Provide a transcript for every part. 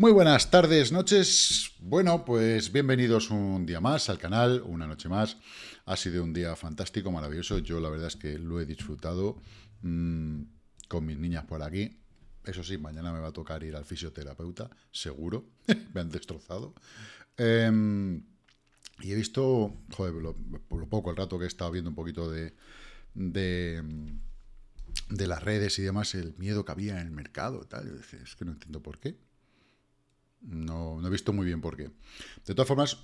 Muy buenas tardes, noches. Bueno, pues bienvenidos un día más al canal, una noche más. Ha sido un día fantástico, maravilloso. Yo la verdad es que lo he disfrutado mm, con mis niñas por aquí. Eso sí, mañana me va a tocar ir al fisioterapeuta, seguro. me han destrozado. Em, y he visto, joder, lo, lo, poco, el rato que he estado viendo un poquito de, de las redes y demás, el miedo que había en el mercado, tal. es que no entiendo por qué. No, no he visto muy bien por qué. De todas formas,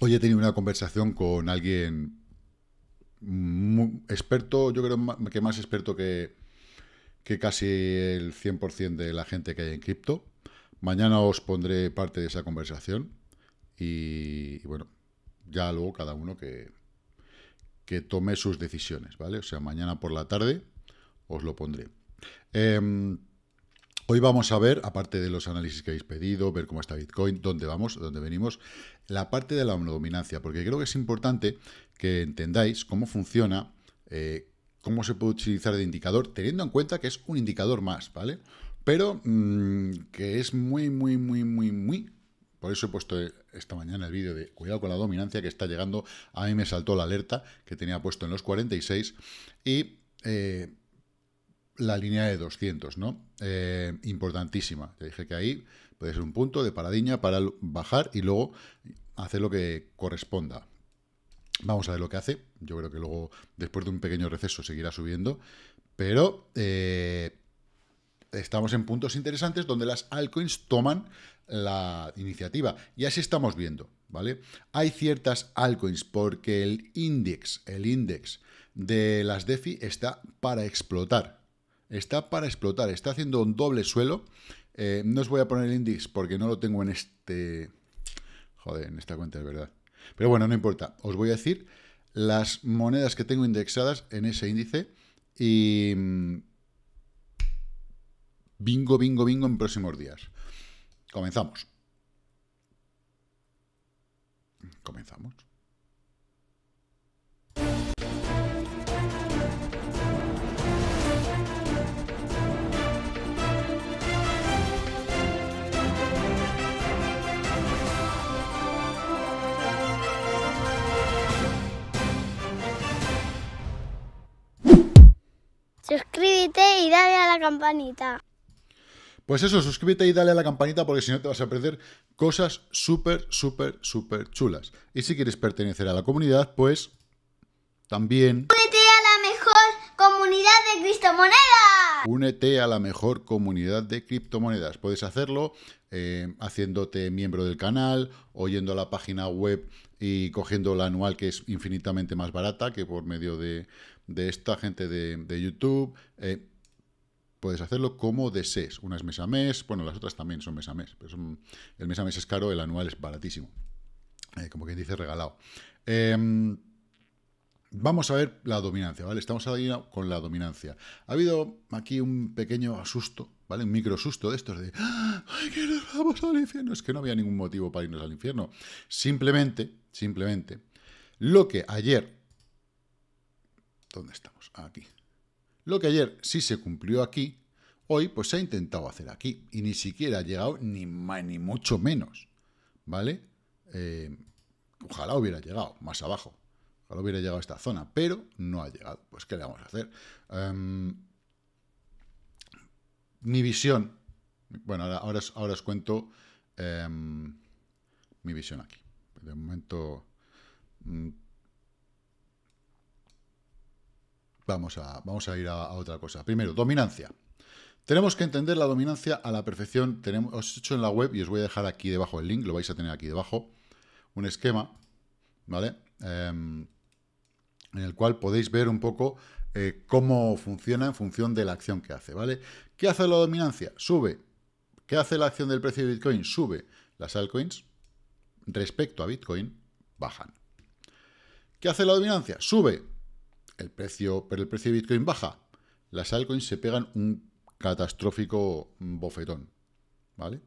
hoy he tenido una conversación con alguien experto, yo creo que más experto que, que casi el 100% de la gente que hay en cripto. Mañana os pondré parte de esa conversación y, bueno, ya luego cada uno que, que, tome sus decisiones, ¿vale? O sea, mañana por la tarde os lo pondré. Em, Hoy vamos a ver, aparte de los análisis que habéis pedido, ver cómo está Bitcoin, dónde vamos, dónde venimos, la parte de la dominancia, porque creo que es importante que entendáis cómo funciona, eh, cómo se puede utilizar de indicador, teniendo en cuenta que es un indicador más, ¿vale? Pero mm, que es muy, muy, muy, muy, muy... Por eso he puesto esta mañana el vídeo de cuidado con la dominancia que está llegando. A mí me saltó la alerta que tenía puesto en los 46 y... Eh, la línea de 200, ¿no? Eh, importantísima. Ya dije que ahí puede ser un punto de paradiña para bajar y luego hacer lo que corresponda. Vamos a ver lo que hace. Yo creo que luego, después de un pequeño receso, seguirá subiendo. Pero eh, estamos en puntos interesantes donde las altcoins toman la iniciativa. Y así estamos viendo, ¿vale? Hay ciertas altcoins porque el índice, el índice de las DeFi está para explotar. Está para explotar, está haciendo un doble suelo. Eh, no os voy a poner el índice porque no lo tengo en este... Joder, en esta cuenta es verdad. Pero bueno, no importa. Os voy a decir las monedas que tengo indexadas en ese índice y... Mm, bingo, bingo, bingo en próximos días. Comenzamos. Comenzamos. suscríbete y dale a la campanita. Pues eso, suscríbete y dale a la campanita porque si no te vas a perder cosas súper, súper, súper chulas. Y si quieres pertenecer a la comunidad, pues también... Únete a la mejor comunidad de Cristo Únete a la mejor comunidad de criptomonedas. Puedes hacerlo eh, haciéndote miembro del canal, oyendo la página web y cogiendo la anual que es infinitamente más barata que por medio de, esta gente de, YouTube. Eh, puedes hacerlo como desees. Una es mes a mes, bueno, las otras también son mes a mes, pero el mes a mes es caro, el anual es baratísimo. Eh, como quien dice, regalado. Em, Vamos a ver la dominancia, ¿vale? Estamos ahí con la dominancia. Ha habido aquí un pequeño asusto, ¿vale? Un micro susto de estos de ¡Ah! ¡Ay, que nos vamos al infierno! Es que no había ningún motivo para irnos al infierno. Simplemente, simplemente, lo que ayer... ¿Dónde estamos? Aquí. Lo que ayer sí se cumplió aquí, hoy pues se ha intentado hacer aquí. Y ni siquiera ha llegado ni, ni mucho menos, ¿vale? Eh, ojalá hubiera llegado más abajo lo hubiera llegado a esta zona, pero no ha llegado. Pues, ¿qué le vamos a hacer? Em, mi visión. Bueno, ahora, ahora, os, cuento em, mi visión aquí. De momento. Mm, vamos, a, vamos a ir a, otra cosa. Primero, dominancia. Tenemos que entender la dominancia a la perfección. Tenemos, os he hecho en la web y os voy a dejar aquí debajo el link, lo vais a tener aquí debajo, un esquema, ¿vale? Em, en el cual podéis ver un poco eh, cómo funciona en función de la acción que hace, ¿vale? ¿Qué hace la dominancia? Sube. ¿Qué hace la acción del precio de Bitcoin? Sube. Las altcoins, respecto a Bitcoin, bajan. ¿Qué hace la dominancia? Sube. El precio, pero el precio de Bitcoin baja. Las altcoins se pegan un catastrófico bofetón, ¿vale?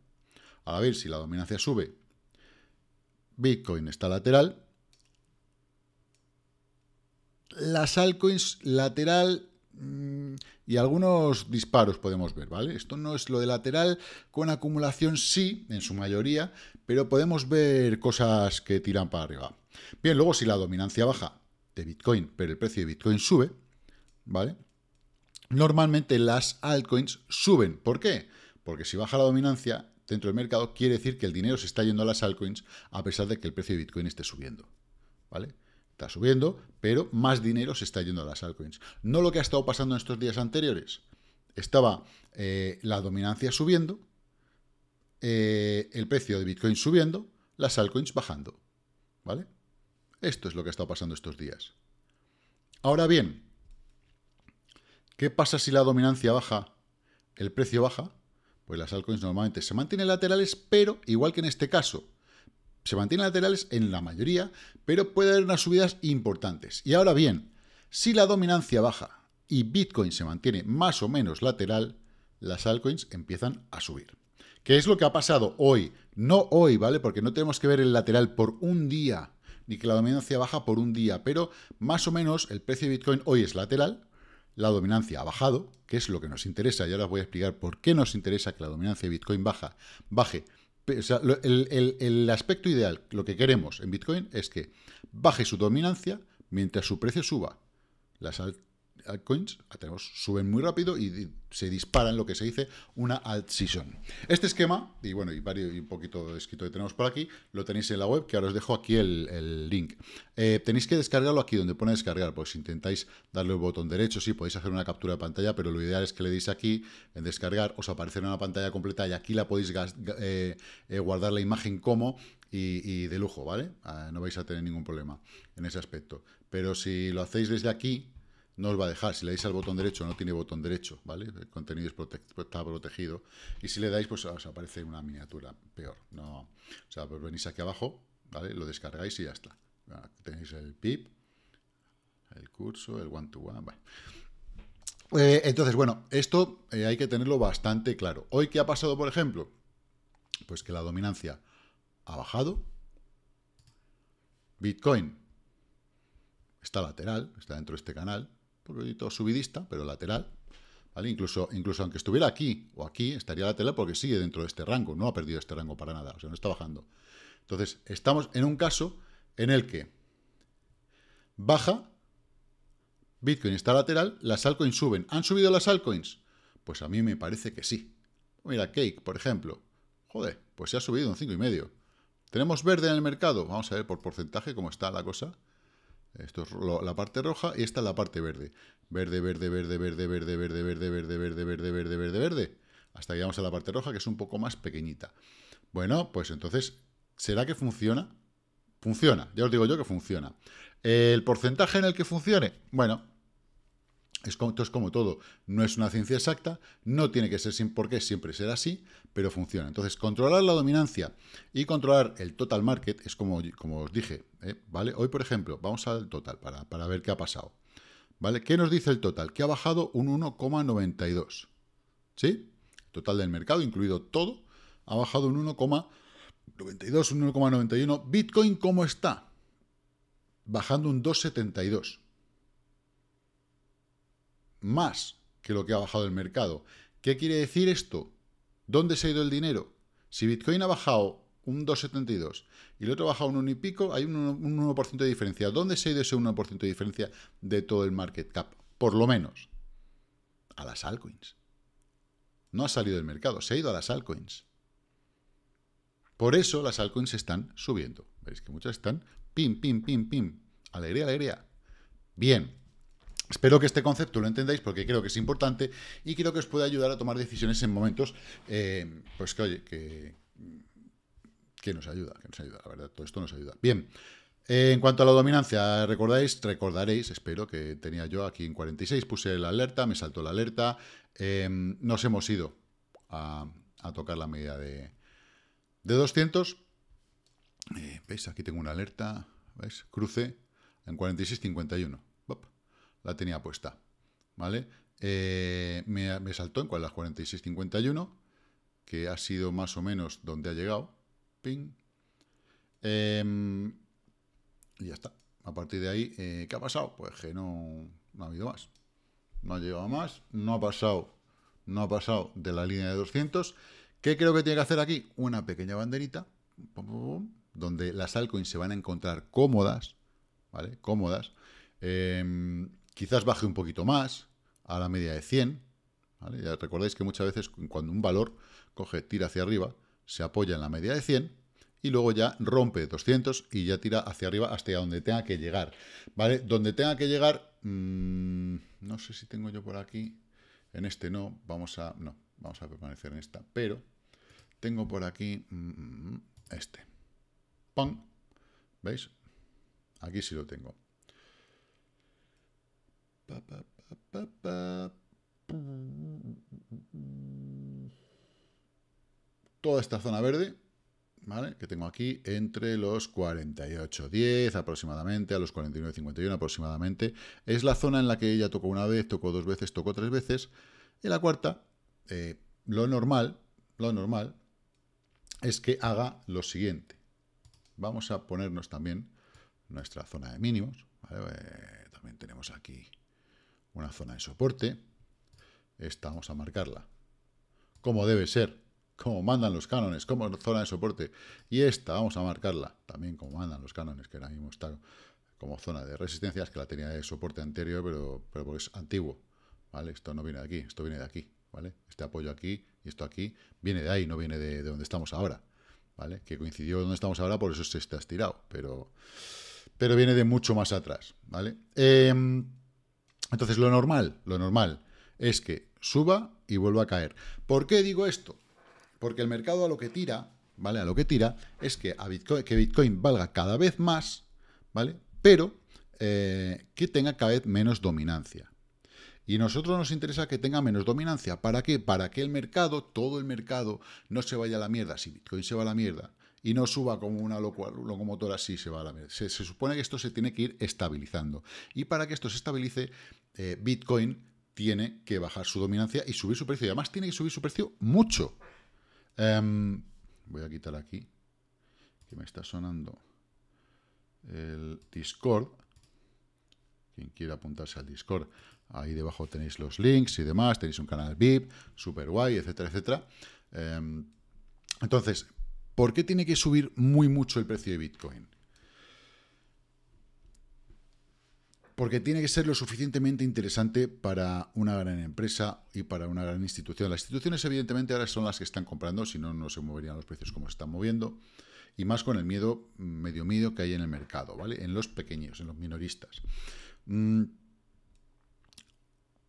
a ver si la dominancia sube, Bitcoin está lateral, las altcoins lateral mm, y algunos disparos podemos ver, ¿vale? Esto no es lo de lateral, con acumulación sí, en su mayoría, pero podemos ver cosas que tiran para arriba. Bien, luego si la dominancia baja de Bitcoin, pero el precio de Bitcoin sube, ¿vale? Normalmente las altcoins suben. ¿Por qué? Porque si baja la dominancia dentro del mercado, quiere decir que el dinero se está yendo a las altcoins a pesar de que el precio de Bitcoin esté subiendo, ¿vale? Está subiendo, pero más dinero se está yendo a las altcoins. No lo que ha estado pasando en estos días anteriores. Estaba eh, la dominancia subiendo, eh, el precio de Bitcoin subiendo, las altcoins bajando. ¿Vale? Esto es lo que ha estado pasando estos días. Ahora bien, ¿qué pasa si la dominancia baja, el precio baja? Pues las altcoins normalmente se mantienen laterales, pero igual que en este caso, se mantienen laterales en la mayoría, pero puede haber unas subidas importantes. Y ahora bien, si la dominancia baja y Bitcoin se mantiene más o menos lateral, las altcoins empiezan a subir. ¿Qué es lo que ha pasado hoy? No hoy, ¿vale? Porque no tenemos que ver el lateral por un día, ni que la dominancia baja por un día, pero más o menos el precio de Bitcoin hoy es lateral, la dominancia ha bajado, que es lo que nos interesa, y ahora os voy a explicar por qué nos interesa que la dominancia de Bitcoin baja, baje el, aspecto ideal, lo que queremos en Bitcoin es que baje su dominancia mientras su precio suba. Las, altcoins tenemos, suben muy rápido y se dispara en lo que se dice una alt season. Este esquema, y bueno, y, varios, y un poquito de escrito que tenemos por aquí, lo tenéis en la web, que ahora os dejo aquí el, link. Eh, tenéis que descargarlo aquí donde pone descargar, pues si intentáis darle el botón derecho, sí, podéis hacer una captura de pantalla, pero lo ideal es que le deis aquí, en descargar, os aparecerá una pantalla completa y aquí la podéis eh, eh, guardar la imagen como y, de lujo, ¿vale? Ah, no vais a tener ningún problema en ese aspecto. Pero si lo hacéis desde aquí, no os va a dejar. Si le dais al botón derecho, no tiene botón derecho, ¿vale? El contenido es está protegido. Y si le dais, pues os aparece una miniatura peor. No, o sea, pues venís aquí abajo, ¿vale? Lo descargáis y ya está. tenéis el pip, el curso, el one-to-one, eh, entonces, bueno, esto eh, hay que tenerlo bastante claro. ¿Hoy qué ha pasado, por ejemplo? Pues que la dominancia ha bajado. Bitcoin está lateral, está dentro de este canal poquito subidista, pero lateral. ¿Vale? Incluso, incluso aunque estuviera aquí o aquí, estaría lateral porque sigue dentro de este rango, no ha perdido este rango para nada, o sea, no está bajando. Entonces, estamos en un caso en el que baja, Bitcoin está lateral, las altcoins suben. ¿Han subido las altcoins? Pues a mí me parece que sí. Mira, Cake, por ejemplo. Joder, pues se ha subido un 5,5. ¿Tenemos verde en el mercado? Vamos a ver por porcentaje cómo está la cosa. Esto es la parte roja y esta es la parte verde. Verde, verde, verde, verde, verde, verde, verde, verde, verde, verde, verde, verde, verde. Hasta que llegamos a la parte roja, que es un poco más pequeñita. Bueno, pues entonces, ¿será que funciona? Funciona, ya os digo yo que funciona. ¿El porcentaje en el que funcione? Bueno, es como, esto es como todo, no es una ciencia exacta, no tiene que ser sin por qué siempre será así, pero funciona. Entonces, controlar la dominancia y controlar el total market es como, como os dije, ¿eh? ¿vale? Hoy, por ejemplo, vamos al total para, ver qué ha pasado, ¿vale? ¿Qué nos dice el total? Que ha bajado un 1,92, ¿sí? Total del mercado, incluido todo, ha bajado un 1,92, un 1,91. ¿Bitcoin cómo está? Bajando un 2,72 más que lo que ha bajado el mercado. ¿Qué quiere decir esto? ¿Dónde se ha ido el dinero? Si Bitcoin ha bajado un 2,72 y el otro ha bajado un 1 y pico, hay un 1%, de diferencia. ¿Dónde se ha ido ese 1% de diferencia de todo el market cap? Por lo menos a las altcoins. No ha salido del mercado, se ha ido a las altcoins. Por eso las altcoins están subiendo. Veis que muchas están pim, pim, pim, pim. Alegría, alegría. Bien, Espero que este concepto lo entendáis porque creo que es importante y creo que os puede ayudar a tomar decisiones en momentos, eh, pues que oye, que, que nos ayuda, que nos ayuda, la verdad, todo esto nos ayuda. Bien, eh, en cuanto a la dominancia, recordáis, recordaréis, espero que tenía yo aquí en 46, puse la alerta, me saltó la alerta, eh, nos hemos ido a, tocar la medida de, 200. ¿Veis? Aquí tengo una alerta, ¿veis? Cruce en 46.51 la tenía puesta, ¿vale? Eh, me, saltó en cuál las 46.51, que ha sido más o menos donde ha llegado. Ping. Em, y ya está. A partir de ahí, eh, ¿qué ha pasado? Pues que no, ha habido más. No ha llegado más, no ha pasado, no ha pasado de la línea de 200. ¿Qué creo que tiene que hacer aquí? Una pequeña banderita, donde las altcoins se van a encontrar cómodas, ¿vale? Cómodas. Em, Quizás baje un poquito más, a la media de 100. ¿vale? Ya recordáis que muchas veces cuando un valor coge, tira hacia arriba, se apoya en la media de 100 y luego ya rompe 200 y ya tira hacia arriba hasta donde tenga que llegar. ¿Vale? Donde tenga que llegar, mm, no sé si tengo yo por aquí, en este no, vamos a, no, vamos a permanecer en esta, pero tengo por aquí mm, mm, este. ¡Pam! ¿Veis? Aquí sí lo tengo. Toda esta zona verde, Que tengo aquí entre los 48.10 aproximadamente, a los 49.51 aproximadamente. Es la zona en la que ella tocó una vez, tocó dos veces, tocó tres veces. Y la cuarta, eh, lo normal, lo normal es que haga lo siguiente. Vamos a ponernos también nuestra zona de mínimos. Eh, también tenemos aquí una zona de soporte, esta vamos a marcarla como debe ser, como mandan los cánones, como zona de soporte, y esta vamos a marcarla también como mandan los cánones, que ahora mismo está como zona de resistencias, que la tenía de soporte anterior, pero, pero porque es antiguo, ¿vale? Esto no viene de aquí, esto viene de aquí, ¿vale? Este apoyo aquí y esto aquí viene de ahí, no viene de, donde estamos ahora, ¿vale? Que coincidió donde estamos ahora, por eso se está estirado, pero, pero viene de mucho más atrás, ¿vale? Em, entonces, lo normal, lo normal es que suba y vuelva a caer. ¿Por qué digo esto? Porque el mercado a lo que tira, ¿vale? A lo que tira es que, Bitcoin, que Bitcoin valga cada vez más, ¿vale? Pero eh, que tenga cada vez menos dominancia. Y nosotros nos interesa que tenga menos dominancia. ¿Para qué? Para que el mercado, todo el mercado, no se vaya a la mierda. Si Bitcoin se va a la mierda, y no suba como una locomotora así, se va a la Se, supone que esto se tiene que ir estabilizando. Y para que esto se estabilice, eh, Bitcoin tiene que bajar su dominancia y subir su precio. Y además tiene que subir su precio mucho. Em, voy a quitar aquí, que me está sonando el Discord. Quien quiera apuntarse al Discord, ahí debajo tenéis los links y demás, tenéis un canal VIP, super guay, etcétera, etcétera. Em, entonces, ¿Por qué tiene que subir muy mucho el precio de Bitcoin? Porque tiene que ser lo suficientemente interesante para una gran empresa y para una gran institución. Las instituciones, evidentemente, ahora son las que están comprando, si no, no se moverían los precios como se están moviendo. Y más con el miedo, medio miedo que hay en el mercado, ¿vale? En los pequeños, en los minoristas. Mm,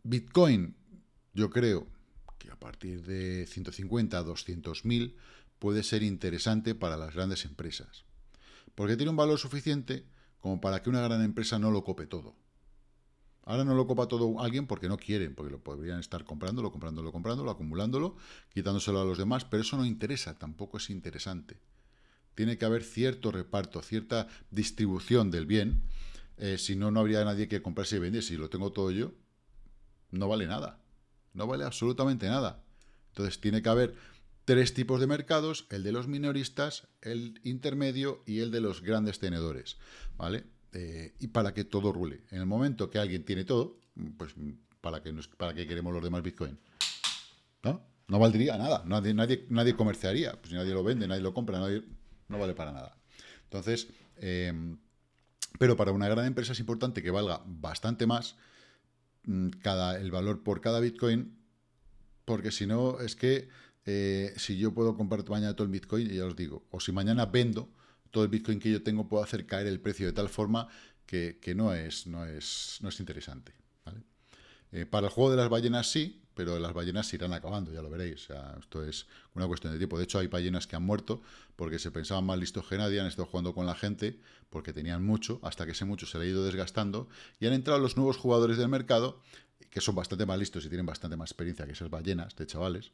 Bitcoin, yo creo que a partir de 150 a 200 mil puede ser interesante para las grandes empresas, porque tiene un valor suficiente como para que una gran empresa no lo cope todo. Ahora no lo copa todo alguien porque no quieren, porque lo podrían estar comprándolo, comprándolo, comprándolo, acumulándolo, quitándoselo a los demás, pero eso no interesa, tampoco es interesante. Tiene que haber cierto reparto, cierta distribución del bien, eh, si no, no habría nadie que comprase y vendiese. Si lo tengo todo yo, no vale nada, no vale absolutamente nada. Entonces tiene que haber tres tipos de mercados, el de los minoristas, el intermedio y el de los grandes tenedores, ¿vale? Eh, y para que todo rule. En el momento que alguien tiene todo, pues para que para qué queremos los demás Bitcoin. ¿No? No valdría nada, nadie, nadie, comerciaría, pues nadie lo vende, nadie lo compra, no vale para nada. Entonces, em, pero para una gran empresa es importante que valga bastante más mm, cada, el valor por cada Bitcoin, porque si no es que eh, si yo puedo comprar mañana todo el Bitcoin, ya os digo, o si mañana vendo todo el Bitcoin que yo tengo, puedo hacer caer el precio de tal forma que, no, es, no, es, no es interesante. Eh, para el juego de las ballenas sí, pero las ballenas se irán acabando, ya lo veréis. esto es una cuestión de tiempo. De hecho, hay ballenas que han muerto porque se pensaban más listos que nadie, han estado jugando con la gente porque tenían mucho, hasta que ese mucho se le ha ido desgastando y han entrado los nuevos jugadores del mercado, que son bastante más listos y tienen bastante más experiencia que esas ballenas de chavales,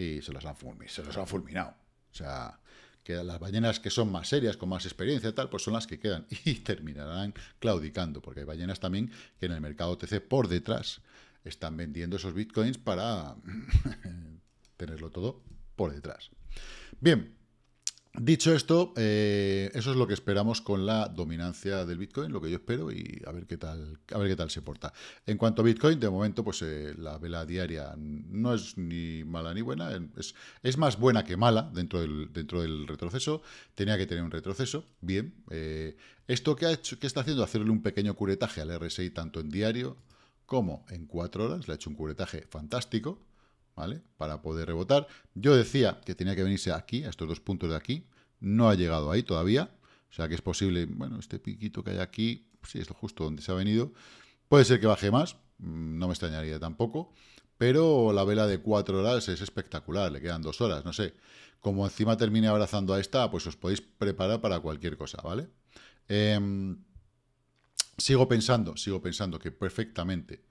y se las han, se han fulminado. O sea, que las ballenas que son más serias, con más experiencia y tal, pues son las que quedan y terminarán claudicando, porque hay ballenas también que en el mercado OTC, por detrás están vendiendo esos bitcoins para tenerlo todo por detrás. Bien, Dicho esto, eh, eso es lo que esperamos con la dominancia del Bitcoin, lo que yo espero y a ver qué tal, a ver qué tal se porta. En cuanto a Bitcoin, de momento, pues eh, la vela diaria no es ni mala ni buena, es, más buena que mala dentro del, dentro del, retroceso. Tenía que tener un retroceso, bien. Eh, esto que ha hecho, que está haciendo, hacerle un pequeño curetaje al RSI tanto en diario como en cuatro horas, le ha hecho un curetaje fantástico. ¿vale? Para poder rebotar. Yo decía que tenía que venirse aquí, a estos dos puntos de aquí. No ha llegado ahí todavía. O sea que es posible, bueno, este piquito que hay aquí, sí, es justo donde se ha venido. Puede ser que baje más, mm, no me extrañaría tampoco. Pero la vela de cuatro horas es espectacular, le quedan dos horas, no sé. Como encima termine abrazando a esta, pues os podéis preparar para cualquier cosa, ¿vale? Em, sigo pensando, sigo pensando que perfectamente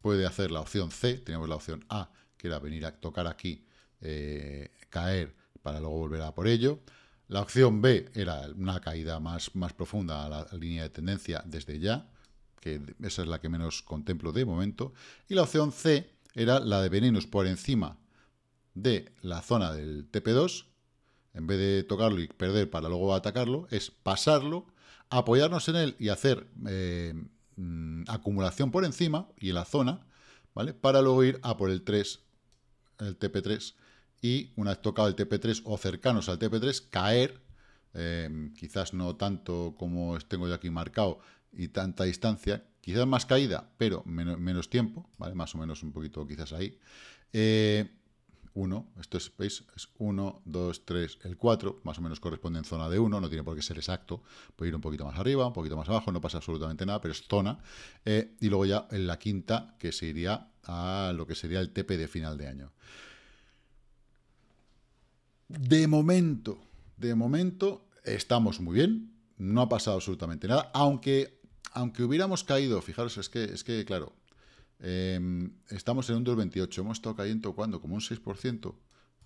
puede hacer la opción C, tenemos la opción A, era venir a tocar aquí, eh, caer para luego volver a por ello. La opción B era una caída más, más profunda a la línea de tendencia desde ya, que esa es la que menos contemplo de momento. Y la opción C era la de venirnos por encima de la zona del TP2, en vez de tocarlo y perder para luego atacarlo, es pasarlo, apoyarnos en él y hacer eh, mm, acumulación por encima y en la zona, ¿vale? Para luego ir a por el 3 el TP3 y una vez tocado el TP3 o cercanos al TP3, caer, em, quizás no tanto como tengo yo aquí marcado y tanta distancia, quizás más caída, pero menos, tiempo, ¿vale? Más o menos un poquito quizás ahí. 1, eh, esto es, Es 1, 2, 3, el 4, más o menos corresponde en zona de 1, no tiene por qué ser exacto, puede ir un poquito más arriba, un poquito más abajo, no pasa absolutamente nada, pero es zona. Eh, y luego ya en la quinta, que se iría a lo que sería el TP de final de año. De momento, de momento estamos muy bien, no ha pasado absolutamente nada, aunque, aunque hubiéramos caído, fijaros, es que, es que claro, em, estamos en un 2,28, hemos estado cayendo cuando, como un 6%,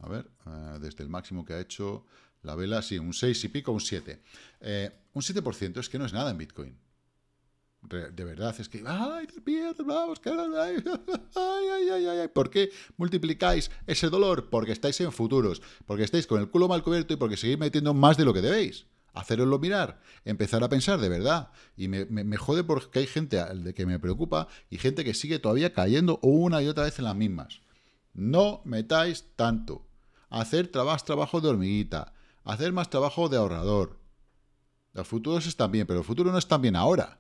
a ver, eh, desde el máximo que ha hecho la vela, sí, un 6 y pico, un 7. Eh, un 7% es que no es nada en Bitcoin. De verdad, es que, ay, vamos, que, ay, ay, ay, ay, ¿por qué multiplicáis ese dolor? Porque estáis en futuros, porque estáis con el culo mal cubierto y porque seguís metiendo más de lo que debéis. Haceroslo mirar, empezar a pensar de verdad. Y me, jode porque hay gente de que me preocupa y gente que sigue todavía cayendo una y otra vez en las mismas. No metáis tanto. Hacer más trabajo de hormiguita, hacer más trabajo de ahorrador. Los futuros están bien, pero el futuro no está bien ahora.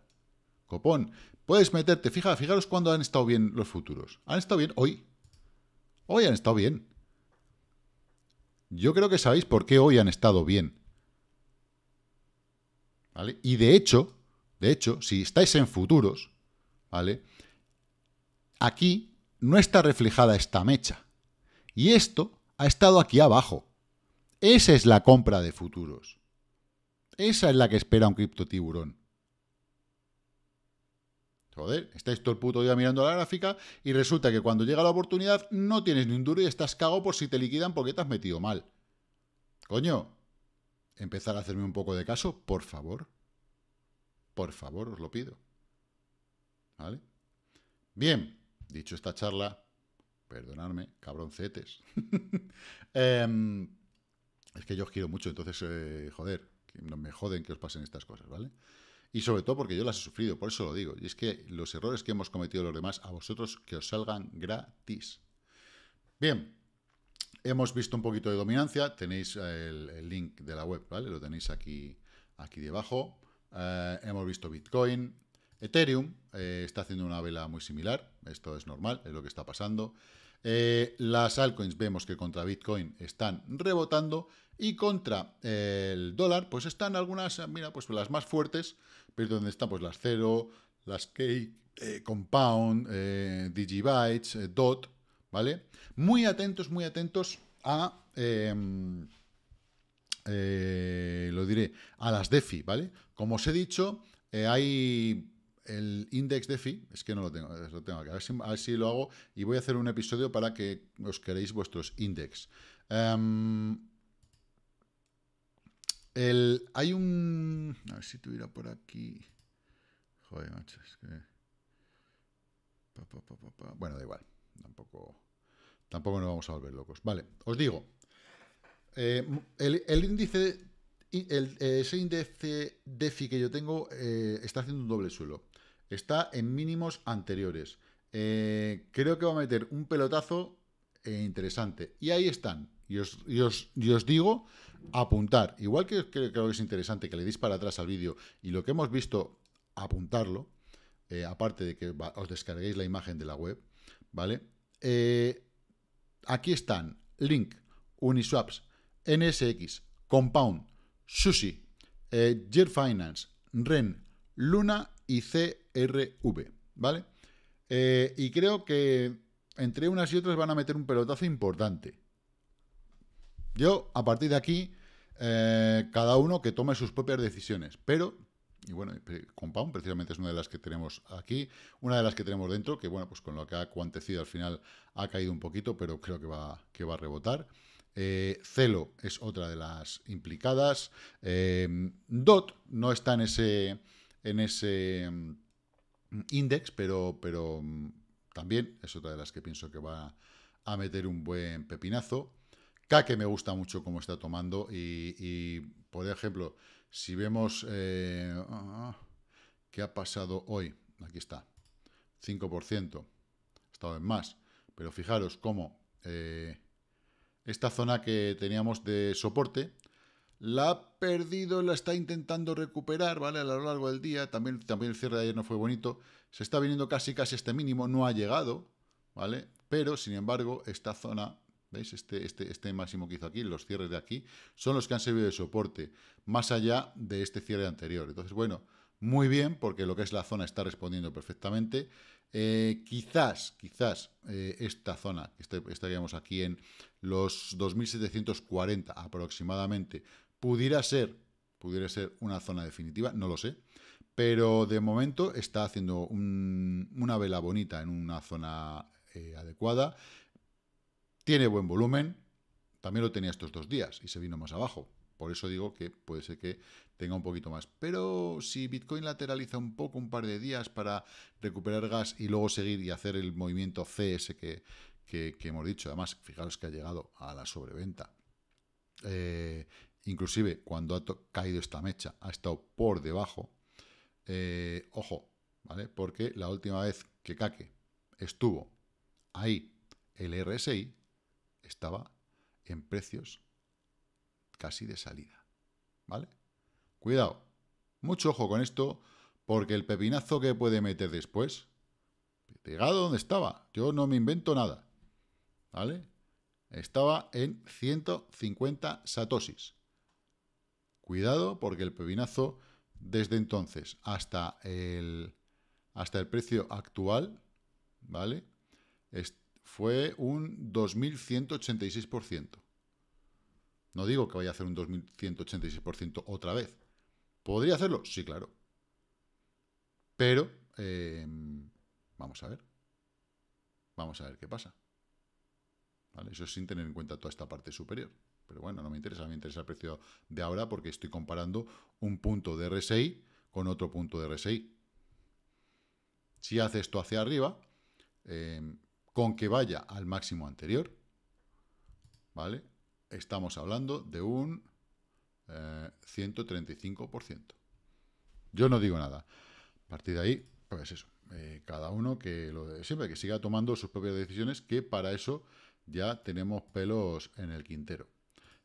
Copón, puedes meterte, fija, fijaros cuándo han estado bien los futuros. Han estado bien hoy. Hoy han estado bien. Yo creo que sabéis por qué hoy han estado bien. Y de hecho, de hecho, si estáis en futuros, ¿vale? Aquí no está reflejada esta mecha. Y esto ha estado aquí abajo. Esa es la compra de futuros. Esa es la que espera un cripto tiburón. Joder, estáis todo el puto día mirando la gráfica y resulta que cuando llega la oportunidad no tienes ni un duro y estás cago por si te liquidan porque te has metido mal. Coño, empezar a hacerme un poco de caso, por favor. Por favor, os lo pido. ¿Vale? Bien, dicho esta charla, perdonadme, cabroncetes. Em, es que yo os quiero mucho, entonces, eh, joder, no me joden que os pasen estas cosas, ¿vale? Y sobre todo porque yo las he sufrido, por eso lo digo. Y es que los errores que hemos cometido los demás, a vosotros que os salgan gratis. Bien, hemos visto un poquito de dominancia. Tenéis eh, el, link de la web, ¿vale? Lo tenéis aquí, aquí debajo. Eh, hemos visto Bitcoin. Ethereum eh, está haciendo una vela muy similar. Esto es normal, es lo que está pasando. Eh, las altcoins vemos que contra Bitcoin están rebotando y contra eh, el dólar, pues están algunas, eh, mira, pues las más fuertes, pero donde están pues las cero, las Cake Compound, Digibytes, DOT, ¿vale? Muy atentos, muy atentos a... Em, lo diré, a las DeFi, ¿vale? Como os he dicho, hay el index fi, es que no lo tengo, a ver, si, lo hago y voy a hacer un episodio para que os queréis vuestros index. Em, el, hay un... A ver si tuviera por aquí... Joder, macho, que... bueno, da igual, tampoco... Tampoco nos vamos a volver locos. Vale, os digo. Eh, el, índice... ese índice de fi que yo tengo eh, está haciendo un doble suelo. Está en mínimos anteriores. Eh, creo que va a meter un pelotazo eh, interesante. Y ahí están. Y os, digo, apuntar. Igual que creo que es interesante que le deis para atrás al vídeo y lo que hemos visto, apuntarlo. Eh, aparte de que os descarguéis la imagen de la web, ¿vale? aquí están Link, Uniswaps, NSX, Compound, Sushi, Gear Finance, REN, Luna y C RV, ¿vale? Eh, y creo que entre unas y otras van a meter un pelotazo importante. Yo, a partir de aquí, eh, cada uno que tome sus propias decisiones. Pero, y bueno, eh, Compound precisamente es una de las que tenemos aquí, una de las que tenemos dentro, que bueno, pues con lo que ha acontecido al final ha caído un poquito, pero creo que va, que va a rebotar. Celo es otra de las implicadas. Dot no está en ese. en ese Mm, index, pero, pero mm, también es otra de las que pienso que va a meter un buen pepinazo. K que me gusta mucho cómo está tomando y, por ejemplo, si vemos eh, ah, qué ha pasado hoy, aquí está, 5%, estado en más, pero fijaros cómo eh, esta zona que teníamos de soporte la ha perdido, la está intentando recuperar, ¿vale? A lo largo del día. También, también el cierre de ayer no fue bonito. Se está viniendo casi casi este mínimo, no ha llegado, ¿vale? Pero, sin embargo, esta zona, ¿veis? Este, este, este máximo que hizo aquí, los cierres de aquí, son los que han servido de soporte, más allá de este cierre anterior. Entonces, bueno, muy bien, porque lo que es la zona está respondiendo perfectamente. Eh, quizás, quizás eh, esta zona, este, estaríamos aquí en los 2.740 aproximadamente, Pudiera ser, pudiera ser una zona definitiva, no lo sé. Pero de momento está haciendo una vela bonita en una zona eh, adecuada. Tiene buen volumen. También lo tenía estos dos días y se vino más abajo. Por eso digo que puede ser que tenga un poquito más. Pero si Bitcoin lateraliza un poco, un par de días para recuperar gas y luego seguir y hacer el movimiento CS que, hemos dicho. Además, fijaros que ha llegado a la sobreventa. Eh, Inclusive cuando ha caído esta mecha ha estado por debajo. Eh, ojo, ¿vale? Porque la última vez que caque estuvo ahí, el RSI estaba en precios casi de salida. ¿Vale? Cuidado. Mucho ojo con esto, porque el pepinazo que puede meter después, llegado donde estaba, yo no me invento nada. ¿Vale? Estaba en 150 satosis. Cuidado porque el pebinazo desde entonces hasta el, hasta el precio actual, ¿vale? fue un 2.186%. No digo que vaya a hacer un 2.186% otra vez. ¿Podría hacerlo? Sí, claro. Pero, em, vamos a ver. Vamos a ver qué pasa. Eso sin tener en cuenta toda esta parte superior. Pero bueno, no me interesa, me interesa el precio de ahora porque estoy comparando un punto de RSI con otro punto de RSI. Si hace esto hacia arriba, em, con que vaya al máximo anterior, ¿vale? Estamos hablando de un 135%. Eh, Yo no digo nada. A partir de ahí, pues eso, eh, cada uno que lo que siga tomando sus propias decisiones, que para eso ya tenemos pelos en el quintero.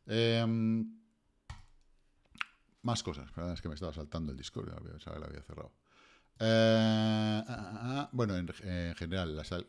Em, más cosas. Perdón, es que me estaba saltando el Discord. La había, cerrado. Eh, ah, ah, ah, bueno, en, general, la sal,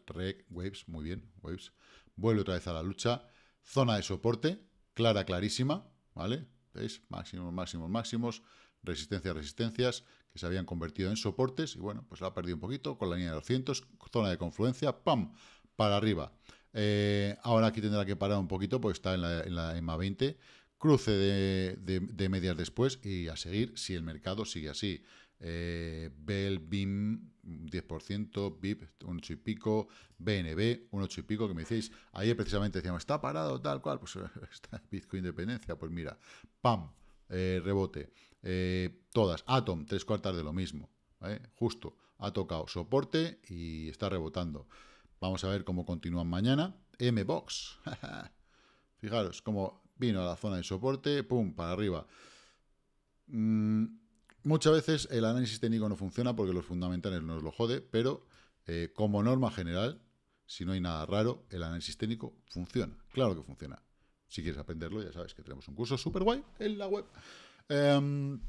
waves, muy bien, waves. Vuelve otra vez a la lucha. Zona de soporte, clara, clarísima, ¿vale? ¿Veis? Máximos, máximos, máximos. Resistencias, resistencias, que se habían convertido en soportes. Y bueno, pues la ha perdido un poquito con la línea de 200. Zona de confluencia, ¡pam! Para arriba. Eh, ahora aquí tendrá que parar un poquito pues está en la, en EMA 20. Cruce de, medias después y a seguir si el mercado sigue así. Eh, Bell, BIM, 10%, BIP, un 8 y pico, BNB, un y pico, que me decís, ayer precisamente decíamos, está parado, tal cual, pues está Bitcoin Independencia, pues mira, pam, eh, rebote, eh, todas, Atom, tres cuartas de lo mismo, justo, ha tocado soporte y está rebotando. Vamos a ver cómo continúan mañana. MBOX. Fijaros cómo vino a la zona de soporte, pum, para arriba. Mm, muchas veces el análisis técnico no funciona porque los fundamentales nos lo jode, pero eh, como norma general, si no hay nada raro, el análisis técnico funciona. Claro que funciona. Si quieres aprenderlo, ya sabes que tenemos un curso súper guay en la web. Em,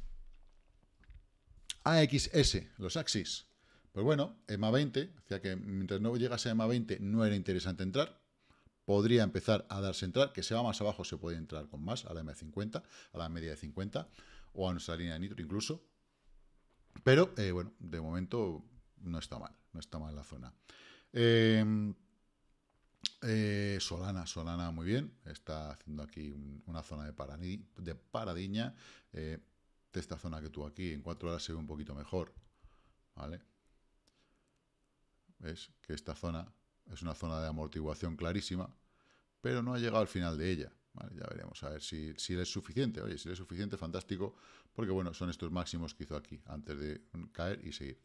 AXS, los Axis. Pues bueno, EMA 20, o que mientras no llegase e a EMA 20 no era interesante entrar. Podría empezar a darse entrar, que se va más abajo se puede entrar con más, a la M50, a la media de 50 o a nuestra línea de nitro incluso. Pero eh, bueno, de momento no está mal, no está mal la zona. Em, eh, Solana, Solana muy bien, está haciendo aquí una zona de, paradilla de paradiña. Eh, de esta zona que tú aquí, en cuatro horas se ve un poquito mejor, ¿vale? es que esta zona es una zona de amortiguación clarísima, pero no ha llegado al final de ella. ya veremos a ver si, si es suficiente. Oye, si es suficiente, fantástico, porque bueno, son estos máximos que hizo aquí antes de caer y seguir.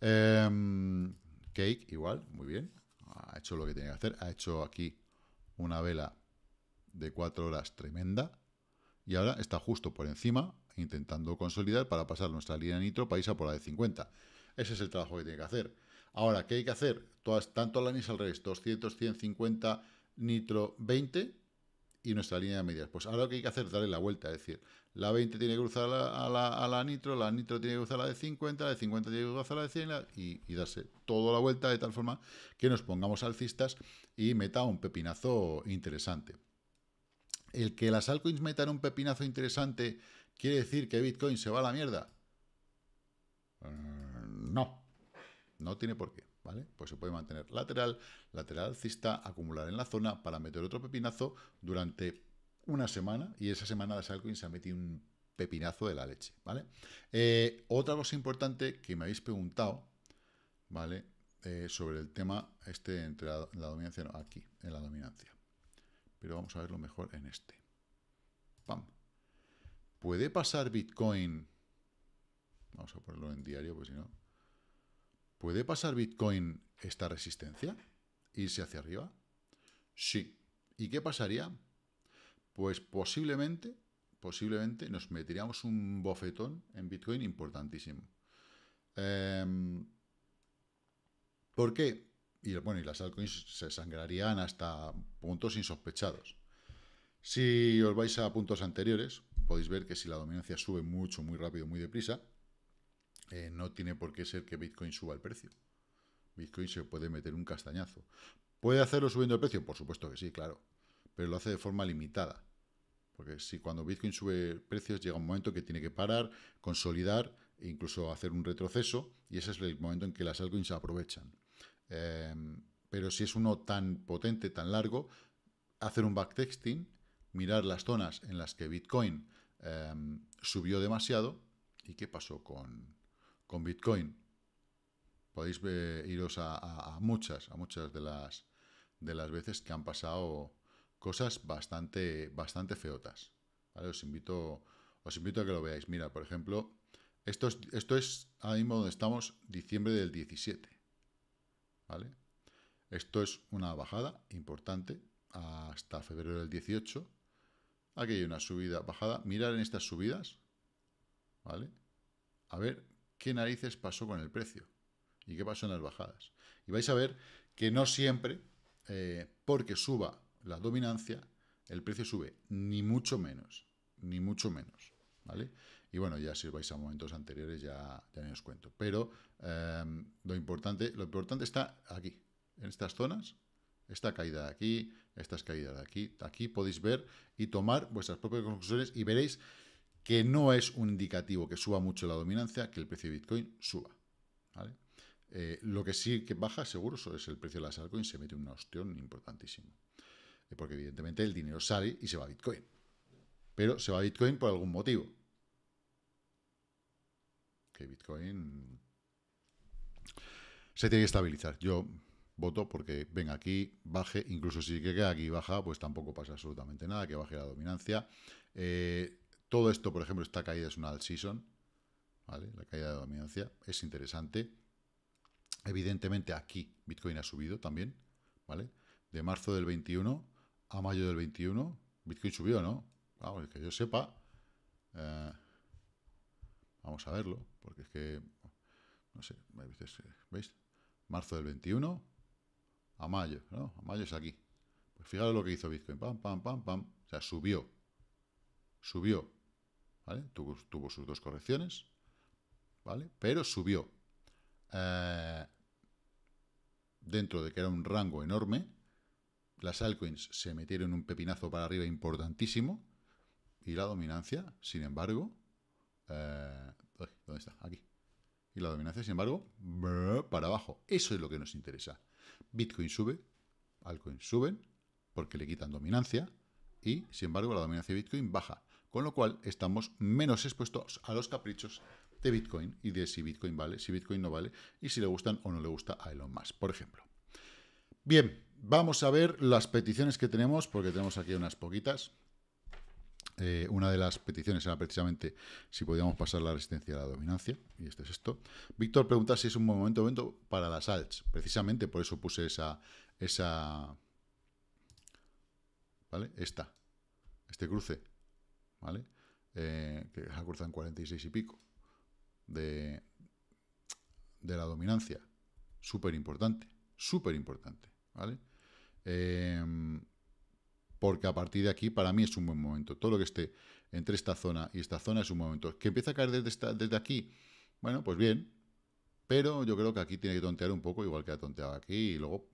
Em, cake, igual, muy bien. Ha hecho lo que tenía que hacer. Ha hecho aquí una vela de 4 horas tremenda. Y ahora está justo por encima, intentando consolidar para pasar nuestra línea nitro a por la de 50. Ese es el trabajo que tiene que hacer. Ahora, ¿qué hay que hacer? Todas, tanto la NIS al revés, 200, 150, nitro 20 y nuestra línea de medias. Pues ahora lo que hay que hacer es darle la vuelta, es decir, la 20 tiene que cruzar a la, nitro, la nitro tiene que cruzar a la de 50, la de 50 tiene que cruzar a la de 100 y, darse toda la vuelta de tal forma que nos pongamos alcistas y meta un pepinazo interesante. El que las altcoins metan un pepinazo interesante quiere decir que Bitcoin se va a la mierda. Mm, no. No tiene por qué, ¿vale? Pues se puede mantener lateral, lateral alcista, acumular en la zona para meter otro pepinazo durante una semana y esa semana de y se ha metido un pepinazo de la leche, ¿vale? Eh, otra cosa importante que me habéis preguntado, ¿vale? Eh, sobre el tema este entre la, la dominancia, no, aquí, en la dominancia. Pero vamos a verlo mejor en este. ¡Pam! ¿Puede pasar Bitcoin? Vamos a ponerlo en diario, pues si no, ¿Puede pasar Bitcoin esta resistencia? ¿Irse hacia arriba? Sí. ¿Y qué pasaría? Pues posiblemente, posiblemente nos meteríamos un bofetón en Bitcoin importantísimo. Em, ¿Por qué? Y, bueno, y las altcoins se sangrarían hasta puntos insospechados. Si os vais a puntos anteriores, podéis ver que si la dominancia sube mucho, muy rápido, muy deprisa, eh, no tiene por qué ser que Bitcoin suba el precio. Bitcoin se puede meter un castañazo. ¿Puede hacerlo subiendo el precio? Por supuesto que sí, claro. Pero lo hace de forma limitada. Porque si cuando Bitcoin sube precios llega un momento que tiene que parar, consolidar e incluso hacer un retroceso y ese es el momento en que las altcoins se aprovechan. Em, pero si es uno tan potente, tan largo, hacer un backtesting, mirar las zonas en las que Bitcoin em, subió demasiado y qué pasó con, con Bitcoin. Podéis iros a, muchas, a muchas de las, de las veces que han pasado cosas bastante, bastante feotas. Os, invito, os invito a que lo veáis. Mira, por ejemplo, esto es, esto es ahora mismo donde estamos, diciembre del 17. ¿Vale? Esto es una bajada importante hasta febrero del 18. Aquí hay una subida, bajada. Mirar en estas subidas, ¿vale? A ver qué narices pasó con el precio y qué pasó en las bajadas. Y vais a ver que no siempre, eh, porque suba la dominancia, el precio sube, ni mucho menos, ni mucho menos, ¿vale? Y bueno, ya si vais a momentos anteriores ya, ya os cuento. Pero em, lo, importante, lo importante está aquí, en estas zonas, esta caída de aquí, estas caídas de aquí, aquí podéis ver y tomar vuestras propias conclusiones y veréis que no es un indicativo que suba mucho la dominancia, que el precio de Bitcoin suba. Eh, lo que sí que baja, seguro, es el precio de las altcoins, se mete una ostión importantísimo. Eh, porque evidentemente el dinero sale y se va a Bitcoin. Pero se va a Bitcoin por algún motivo. Que Bitcoin se tiene que estabilizar. Yo voto porque venga aquí, baje, incluso si que queda aquí baja, pues tampoco pasa absolutamente nada, que baje la dominancia. Eh, todo esto, por ejemplo, esta caída es una all season, ¿vale? La caída de dominancia es interesante. Evidentemente aquí Bitcoin ha subido también, ¿vale? De marzo del 21 a mayo del 21, Bitcoin subió, ¿no? Vamos, que yo sepa. Eh, vamos a verlo, porque es que, no sé, ¿veis? Marzo del 21 a mayo, ¿no? A mayo es aquí. Pues fijaros lo que hizo Bitcoin, pam, pam, pam, pam. O sea, subió, subió Tuvo, sus dos correcciones, ¿vale? Pero subió eh, dentro de que era un rango enorme. Las altcoins se metieron un pepinazo para arriba importantísimo. Y la dominancia, sin embargo... Eh, ¿Dónde está? Aquí. Y la dominancia, sin embargo, para abajo. Eso es lo que nos interesa. Bitcoin sube, altcoins suben, porque le quitan dominancia. Y, sin embargo, la dominancia de Bitcoin baja con lo cual estamos menos expuestos a los caprichos de Bitcoin y de si Bitcoin vale, si Bitcoin no vale y si le gustan o no le gusta a Elon Musk, por ejemplo. Bien, vamos a ver las peticiones que tenemos, porque tenemos aquí unas poquitas. Eh, una de las peticiones era precisamente si podíamos pasar la resistencia a la dominancia, y este es esto. Víctor pregunta si es un momento, para las alts. Precisamente por eso puse esa... esa ¿Vale? Esta. Este cruce. ¿vale? Eh, que ha cruzado en 46 y pico de, de la dominancia. Súper importante, súper importante, ¿vale? Eh, porque a partir de aquí para mí es un buen momento. Todo lo que esté entre esta zona y esta zona es un momento. ¿Que empieza a caer desde, desde aquí? Bueno, pues bien, pero yo creo que aquí tiene que tontear un poco, igual que ha tonteado aquí, y luego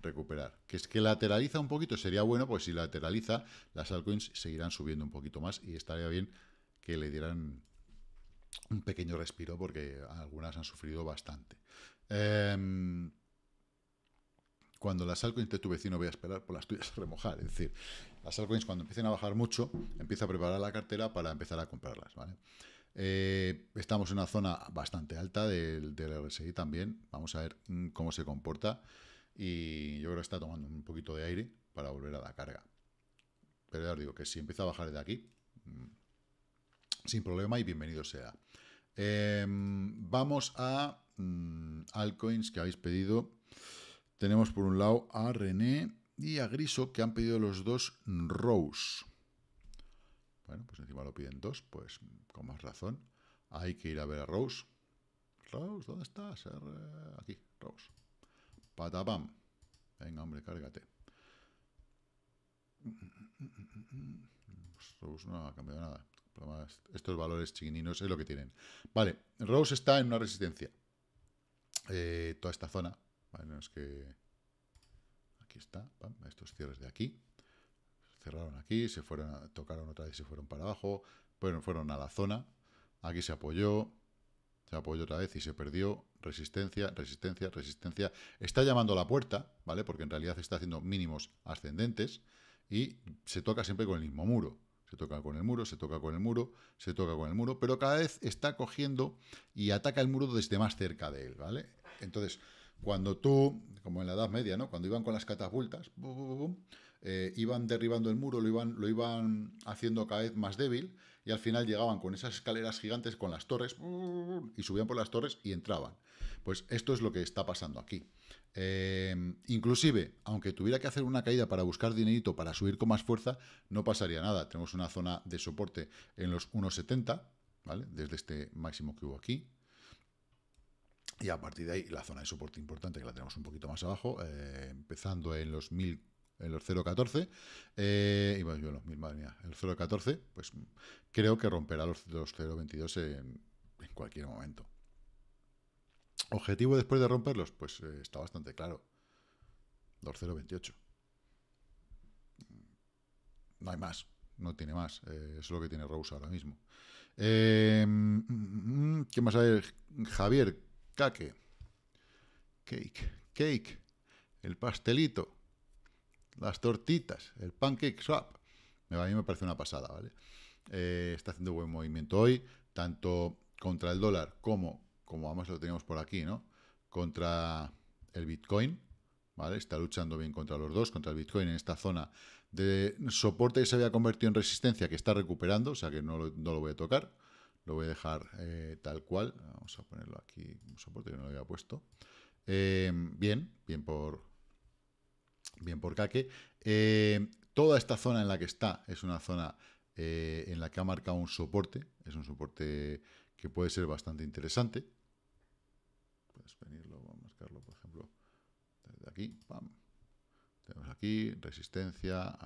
recuperar. Que es que lateraliza un poquito, sería bueno, pues si lateraliza, las altcoins seguirán subiendo un poquito más y estaría bien que le dieran un pequeño respiro porque algunas han sufrido bastante. Em, cuando las altcoins de tu vecino voy a esperar por las tuyas a remojar. Es decir, las altcoins cuando empiecen a bajar mucho, empieza a preparar la cartera para empezar a comprarlas, eh, estamos en una zona bastante alta del, del RSI también. Vamos a ver mm, cómo se comporta y yo creo que está tomando un poquito de aire para volver a la carga. Pero ya os digo que si empieza a bajar de aquí, mm, sin problema y bienvenido sea. Em, vamos a mm, altcoins que habéis pedido. Tenemos por un lado a René y a Griso que han pedido los dos Rose Bueno, pues encima lo piden dos, pues con más razón. Hay que ir a ver a Rose. Rose, ¿dónde estás? Aquí, Rose. Patapam. Venga, hombre, cárgate. Rose no ha cambiado nada. Estos valores chiquininos es lo que tienen. Vale, Rose está en una resistencia. Eh, toda esta zona. Aquí está. estos cierres de aquí. Cerraron aquí, se fueron tocaron otra vez y se fueron para abajo. Bueno, fueron a la zona. Aquí se apoyó se apoyó otra vez y se perdió, resistencia, resistencia, resistencia, está llamando a la puerta, ¿vale? Porque en realidad está haciendo mínimos ascendentes y se toca siempre con el mismo muro, se toca con el muro, se toca con el muro, se toca con el muro, pero cada vez está cogiendo y ataca el muro desde más cerca de él, ¿vale? Entonces, cuando tú, como en la Edad Media, ¿no? Cuando iban con las catapultas, eh, iban derribando el muro, lo iban, lo iban haciendo cada vez más débil, y al final llegaban con esas escaleras gigantes con las torres y subían por las torres y entraban. Pues esto es lo que está pasando aquí. Eh, inclusive, aunque tuviera que hacer una caída para buscar dinerito para subir con más fuerza, no pasaría nada. Tenemos una zona de soporte en los 1.70, ¿vale? Desde este máximo que hubo aquí. Y a partir de ahí, la zona de soporte importante, que la tenemos un poquito más abajo, eh, empezando en los 1.000 el 0.14, eh, y bueno, yo, madre mía, el 0.14, pues creo que romperá los, los 0.22 en, cualquier momento. ¿Objetivo después de romperlos? Pues eh, está bastante claro. Los 0.28. No hay más, no tiene más. Eh, es lo que tiene Rose ahora mismo. ¿Qué más hay? Javier Cake. Cake, cake. El pastelito las tortitas, el pancake swap. A mí me parece una pasada, ¿vale? Eh, está haciendo buen movimiento hoy, tanto contra el dólar como, como vamos, lo tenemos por aquí, ¿no? Contra el Bitcoin, ¿vale? Está luchando bien contra los dos, contra el Bitcoin en esta zona de soporte que se había convertido en resistencia, que está recuperando, o sea que no lo, voy a tocar, lo voy a dejar eh, tal cual. Vamos a ponerlo aquí, un soporte que no lo había puesto. Eh, bien, bien por, bien por Kake. Eh, toda esta zona en la que está es una zona eh, en la que ha marcado un soporte, es un soporte que puede ser bastante interesante. Puedes venirlo, vamos a marcarlo, por ejemplo, desde aquí, pam. Tenemos aquí resistencia,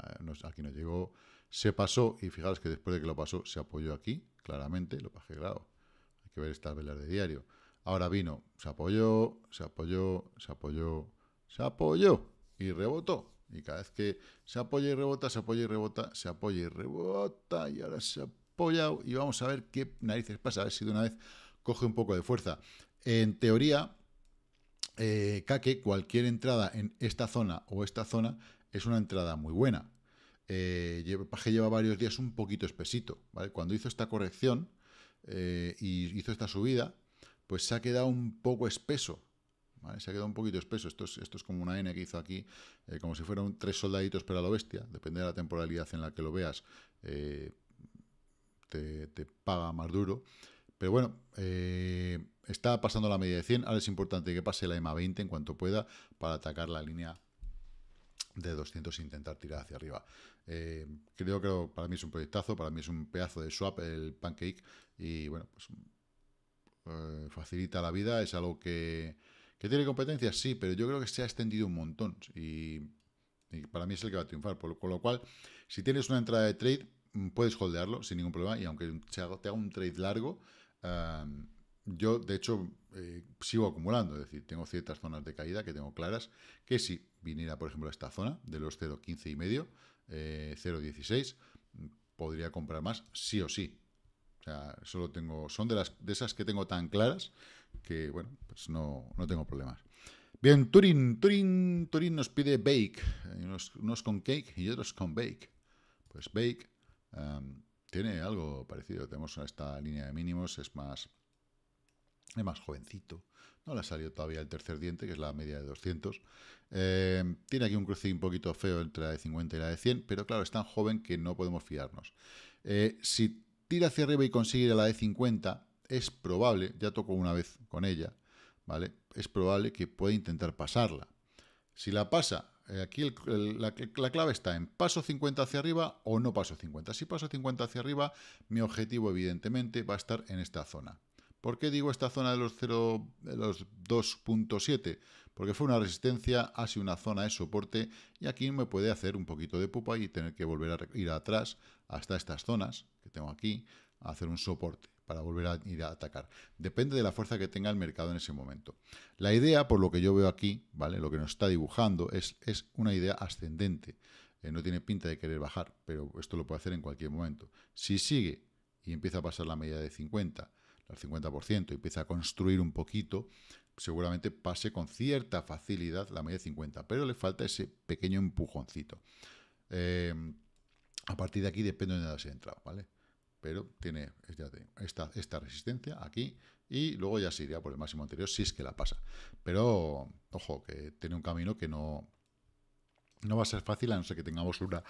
aquí no llegó, se pasó y fijaros que después de que lo pasó se apoyó aquí, claramente, lo pasé Hay que ver estas velas de diario. Ahora vino, se apoyó, se apoyó, se apoyó, se apoyó y rebotó. Y cada vez que se apoya y rebota, se apoya y rebota, se apoya y rebota, y ahora se apoya Y vamos a ver qué narices pasa, a ver si de una vez coge un poco de fuerza. En teoría, eh, cualquier entrada en esta zona o esta zona es una entrada muy buena. Eh, Paje lleva varios días un poquito espesito. Cuando hizo esta corrección eh, y hizo esta subida, pues se ha quedado un poco espeso. Se ha quedado un poquito espeso. Esto es, esto es como una N que hizo aquí, eh, como si fueran tres soldaditos para la bestia. Depende de la temporalidad en la que lo veas, eh, te, paga más duro. Pero bueno, eh, está pasando la media de 100. Ahora es importante que pase la EMA 20 en cuanto pueda para atacar la línea de 200 e intentar tirar hacia arriba. creo que para mí es un proyectazo, para mí es un pedazo de swap el pancake y bueno, pues facilita la vida, es algo que ¿Que tiene competencia? Sí, pero yo creo que se ha extendido un montón y, para mí es el que va a triunfar. Por con lo cual, si tienes una entrada de trade, mm, puedes holdearlo sin ningún problema y aunque te haga un trade largo, yo de hecho eh, sigo acumulando, es decir, tengo ciertas zonas de caída que tengo claras, que si viniera por ejemplo a esta zona de los 0.15 y medio, 0.16, eh, podría comprar más sí o sí. O sea, solo tengo, son de, las, de esas que tengo tan claras que, bueno, pues no, tengo problemas. Bien, Turín Turín Turín nos pide bake, eh, unos, con cake y otros con bake. Pues bake em, tiene algo parecido, tenemos esta línea de mínimos, es más, es más jovencito, no le ha salido todavía el tercer diente, que es la media de 200. Em, tiene aquí un cruce un poquito feo entre la de 50 y la de 100, pero claro, es tan joven que no podemos fiarnos. Eh, si tira hacia arriba y consigue la de 50, es probable, ya tocó una vez con ella, ¿vale? Es probable que pueda intentar pasarla. Si la pasa, eh, aquí la, clave está en paso 50 hacia arriba o no paso 50. Si paso 50 hacia arriba, mi objetivo evidentemente va a estar en esta zona. ¿Por qué digo esta zona de los, los 2.7? Porque fue una resistencia, hacia una zona de soporte y aquí me puede hacer un poquito de pupa y tener que volver a ir atrás hasta estas zonas que tengo aquí a hacer un soporte para volver a ir a atacar. Depende de la fuerza que tenga el mercado en ese momento. La idea, por lo que yo veo aquí, ¿vale? Lo que nos está dibujando es, es una idea ascendente. Eh, no tiene pinta de querer bajar, pero esto lo puede hacer en cualquier momento. Si sigue y empieza a pasar la media de 50, al 50%, y empieza a construir un poquito, seguramente pase con cierta facilidad la media de 50, pero le falta ese pequeño empujoncito. Eh, a partir de aquí depende de dónde se entrado, ¿vale? pero tiene esta, esta resistencia aquí y luego ya se iría por el máximo anterior si es que la pasa. Pero, ojo, que tiene un camino que no, no va a ser fácil a no ser que tengamos una...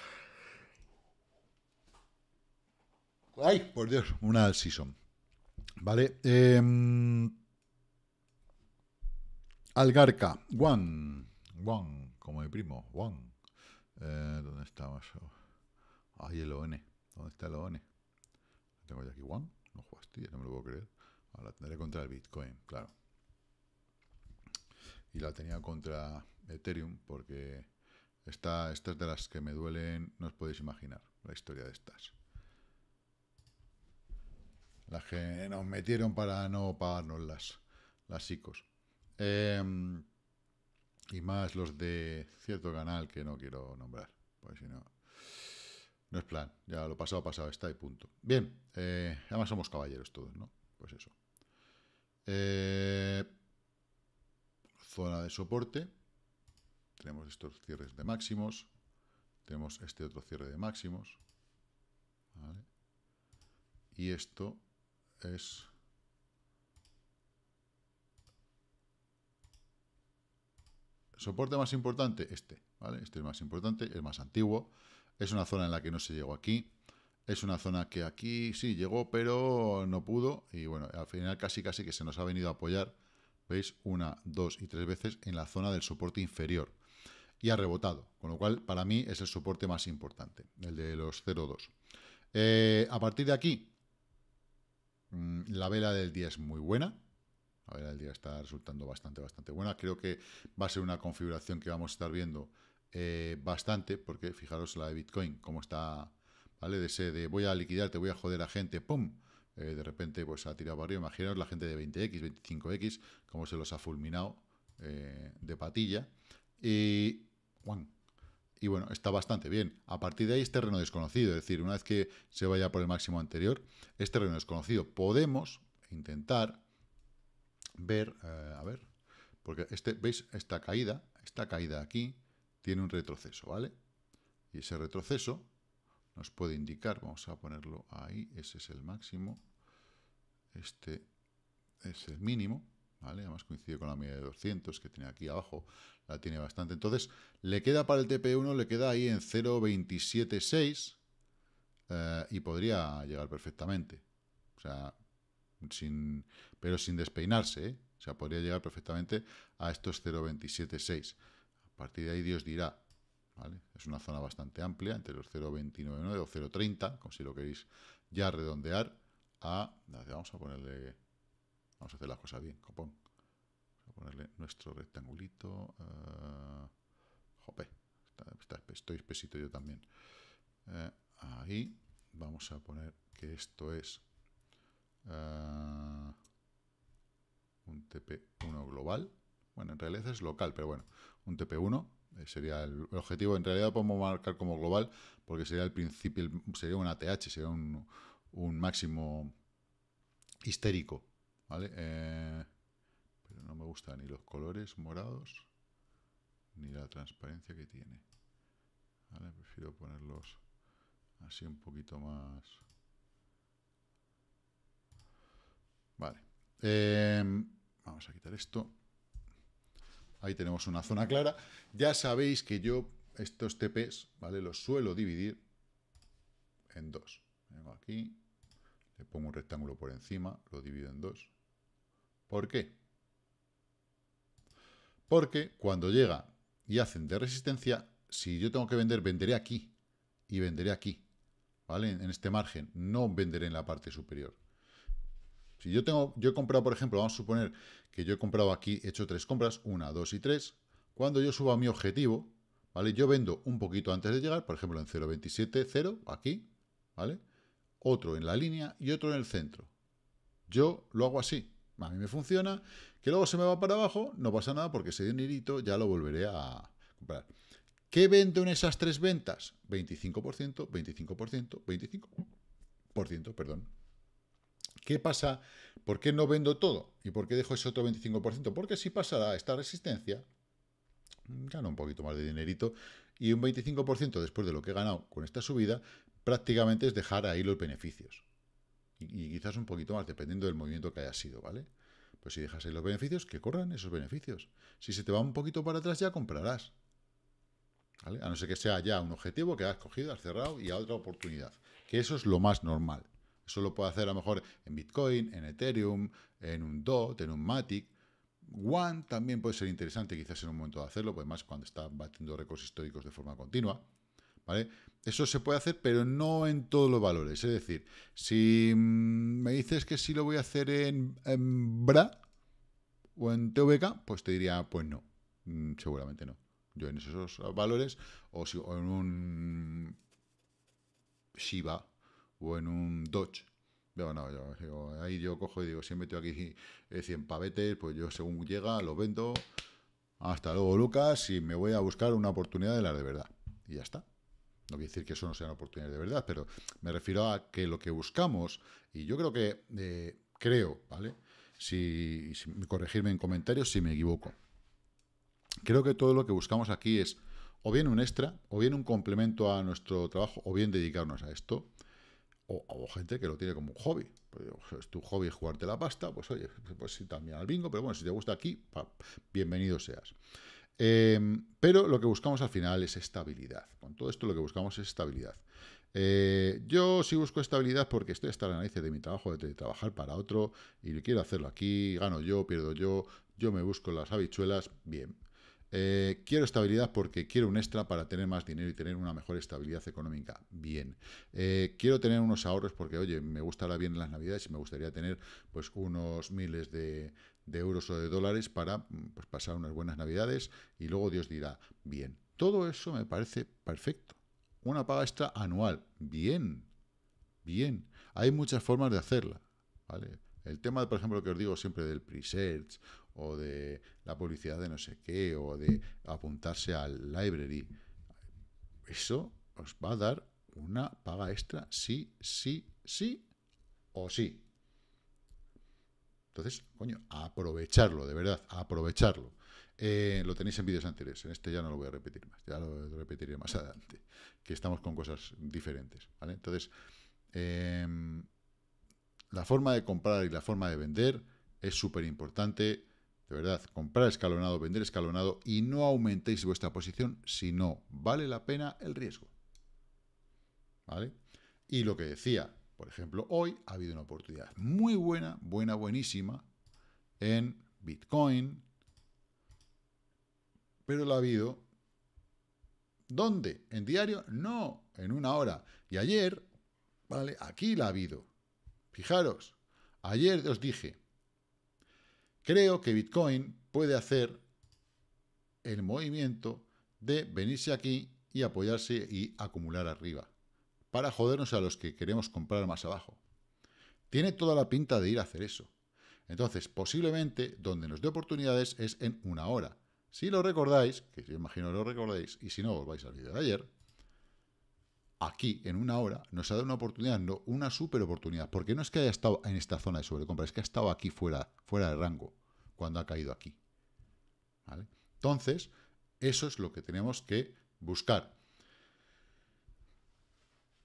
¡Ay, por Dios! Una al season. Vale. Em, Algarca. Juan. Juan, como mi primo. Juan. Eh, ¿Dónde está? Oh, ahí el ON. ¿Dónde está el ON? Tengo aquí One. No, ya no me lo puedo creer. la tendré contra el Bitcoin, claro. Y la tenía contra Ethereum porque está estas de las que me duelen, no os podéis imaginar la historia de estas. Las que nos metieron para no pagarnos las, las em, y más los de cierto canal que no quiero nombrar, pues si no... No es plan, ya lo pasado, pasado está y punto. Bien, eh, además somos caballeros todos, ¿no? Pues eso. Eh, zona de soporte. Tenemos estos cierres de máximos. Tenemos este otro cierre de máximos. Y esto es... Soporte más importante, este, ¿vale? Este es más importante, es más antiguo. Es una zona en la que no se llegó aquí. Es una zona que aquí sí llegó, pero no pudo. Y bueno, al final casi casi que se nos ha venido a apoyar. ¿Veis? Una, dos y tres veces en la zona del soporte inferior. Y ha rebotado. Con lo cual, para mí es el soporte más importante. El de los 0,2. Eh, a partir de aquí, mm, la vela del día es muy buena. La vela del día está resultando bastante, bastante buena. Creo que va a ser una configuración que vamos a estar viendo eh, bastante, porque fijaros la de Bitcoin, cómo está, ¿vale? De ese de voy a liquidar, te voy a joder a gente, ¡pum! Eh, de repente pues ha tirado barrio, imaginaos la gente de 20X, 25X, ...como se los ha fulminado eh, de patilla. Y, y bueno, está bastante bien. A partir de ahí es terreno desconocido, es decir, una vez que se vaya por el máximo anterior, ...este terreno desconocido. Podemos intentar ver, a ver, porque este, ¿veis esta caída? Esta caída aquí, tiene un retroceso, ¿vale? Y ese retroceso nos puede indicar, vamos a ponerlo ahí, ese es el máximo, este es el mínimo, ¿vale? Además coincide con la media de 200 que tiene aquí abajo, la tiene bastante. Entonces, le queda para el TP1, le queda ahí en 0.276 eh, y podría llegar perfectamente. O sea, sin, pero sin despeinarse, ¿eh? O sea, podría llegar perfectamente a estos 0.276. A partir de ahí Dios dirá, ¿vale? Es una zona bastante amplia, entre los 0,299 o 0,30, como si lo queréis ya redondear, a... Vamos a ponerle... Vamos a hacer las cosas bien, copón. Vamos a ponerle nuestro rectangulito... Eh, jope, estoy espesito yo también. Eh, ahí vamos a poner que esto es... Eh, un TP1 global, bueno, en realidad es local, pero bueno, un TP1 eh, sería el objetivo. En realidad podemos marcar como global porque sería el principio, sería un ATH, sería un, máximo histérico, ¿vale? Eh, pero no me gustan ni los colores morados ni la transparencia que tiene. Prefiero ponerlos así un poquito más... Vale. Eh, vamos a quitar esto. Ahí tenemos una zona clara. Ya sabéis que yo estos TPs, ¿vale? Los suelo dividir en dos. Vengo aquí, le pongo un rectángulo por encima, lo divido en dos. ¿Por qué? Porque cuando llega y hacen de resistencia, si yo tengo que vender, venderé aquí y venderé aquí, ¿vale? En este margen, no venderé en la parte superior. Si yo tengo, yo he comprado, por ejemplo, vamos a suponer que yo he comprado aquí, he hecho tres compras, una, dos y tres. Cuando yo suba mi objetivo, ¿vale? Yo vendo un poquito antes de llegar, por ejemplo, en 0.27, 0, aquí, ¿vale? Otro en la línea y otro en el centro. Yo lo hago así. A mí me funciona. Que luego se me va para abajo, no pasa nada porque ese dinerito ya lo volveré a comprar. ¿Qué vendo en esas tres ventas? 25%, 25%, 25%, perdón. ¿Qué pasa? ¿Por qué no vendo todo? ¿Y por qué dejo ese otro 25%? Porque si pasara esta resistencia, gano un poquito más de dinerito y un 25% después de lo que he ganado con esta subida, prácticamente es dejar ahí los beneficios. Y, quizás un poquito más, dependiendo del movimiento que haya sido, ¿vale? Pues si dejas ahí los beneficios, que corran esos beneficios. Si se te va un poquito para atrás, ya comprarás. ¿Vale? A no ser que sea ya un objetivo que has cogido, has cerrado y a otra oportunidad. Que eso es lo más normal. Eso lo puede hacer a lo mejor en Bitcoin, en Ethereum, en un DOT, en un Matic. One también puede ser interesante quizás en un momento de hacerlo, pues más cuando está batiendo récords históricos de forma continua. ¿Vale? Eso se puede hacer, pero no en todos los valores. Es decir, si mm, me dices que sí lo voy a hacer en, BRA o en TVK, pues te diría, pues no, mm, seguramente no. Yo en esos valores, o, si, o en un Shiba, o en un Dodge. ahí yo cojo y digo, si he metido aquí 100 eh, pavetes, pues yo según llega, los vendo. Hasta luego, Lucas, y me voy a buscar una oportunidad de la de verdad. Y ya está. No a decir que eso no una oportunidad de verdad, pero me refiero a que lo que buscamos, y yo creo que, eh, creo, ¿vale? Si, si, corregirme en comentarios si me equivoco. Creo que todo lo que buscamos aquí es o bien un extra, o bien un complemento a nuestro trabajo, o bien dedicarnos a esto. O, gente que lo tiene como un hobby. Pues, es tu hobby jugarte la pasta, pues oye, pues sí, también al bingo, pero bueno, si te gusta aquí, bienvenido seas. Em, pero lo que buscamos al final es estabilidad. Con todo esto lo que buscamos es estabilidad. Eh, yo sí busco estabilidad porque estoy hasta la nariz de mi trabajo, de trabajar para otro, y quiero hacerlo aquí, gano yo, pierdo yo, yo me busco las habichuelas, bien. Eh, quiero estabilidad porque quiero un extra para tener más dinero y tener una mejor estabilidad económica. Bien. Eh, quiero tener unos ahorros porque, oye, me gustará bien las navidades y me gustaría tener pues unos miles de, euros o de dólares para mm, pues, pasar unas buenas navidades y luego Dios dirá, bien. Todo eso me parece perfecto. Una paga extra anual. Bien. Bien. Hay muchas formas de hacerla. ¿vale? El tema, por ejemplo, que os digo siempre del pre-search o de la publicidad de no sé qué, o de apuntarse al library. Eso os va a dar una paga extra, sí, sí, sí o sí. Entonces, coño, aprovecharlo, de verdad, aprovecharlo. Eh, lo tenéis en vídeos anteriores, en este ya no lo voy a repetir más, ya lo repetiré más adelante, que estamos con cosas diferentes, ¿vale? Entonces, em, la forma de comprar y la forma de vender es súper importante. De verdad, comprar escalonado, vender escalonado y no aumentéis vuestra posición si no vale la pena el riesgo. ¿Vale? Y lo que decía, por ejemplo, hoy ha habido una oportunidad muy buena, buena, buenísima en Bitcoin, pero la ha habido. ¿Dónde? ¿En diario? No, en una hora. Y ayer, ¿vale? Aquí la ha habido. Fijaros, ayer os dije, Creo que Bitcoin puede hacer el movimiento de venirse aquí y apoyarse y acumular arriba, para jodernos a los que queremos comprar más abajo. Tiene toda la pinta de ir a hacer eso. Entonces, posiblemente donde nos dé oportunidades es en una hora. Si lo recordáis, que yo imagino lo recordáis y si no, volváis al vídeo de ayer, aquí en una hora nos ha dado una oportunidad, no, una super oportunidad, porque no es que haya estado en esta zona de sobrecompra, es que ha estado aquí fuera, fuera de rango, cuando ha caído aquí. Entonces, eso es lo que tenemos que buscar.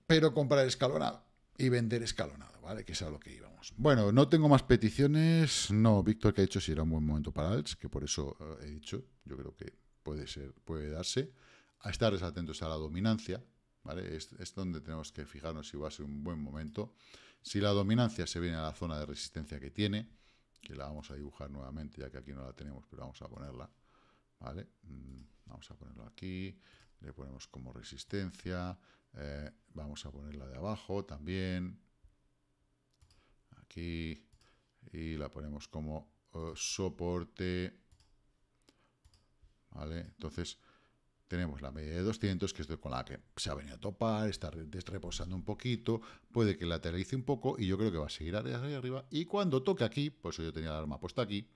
Pero comprar escalonado y vender escalonado, ¿vale? Que es lo que íbamos. Bueno, no tengo más peticiones. No, Víctor que ha dicho si era un buen momento para Alts, que por eso eh, he dicho, yo creo que puede ser, puede darse. A estar atentos a la dominancia, ¿vale? Es, donde tenemos que fijarnos si va a ser un buen momento. Si la dominancia se viene a la zona de resistencia que tiene, que la vamos a dibujar nuevamente, ya que aquí no la tenemos, pero vamos a ponerla, ¿vale? Mm, vamos a ponerla aquí, le ponemos como resistencia, eh, vamos a ponerla de abajo también, aquí, y la ponemos como eh, soporte, ¿vale? Entonces tenemos la media de 200, que es con la que se ha venido a topar, está reposando un poquito, puede que lateralice un poco y yo creo que va a seguir hacia arriba. Y cuando toque aquí, por eso yo tenía la arma puesta aquí,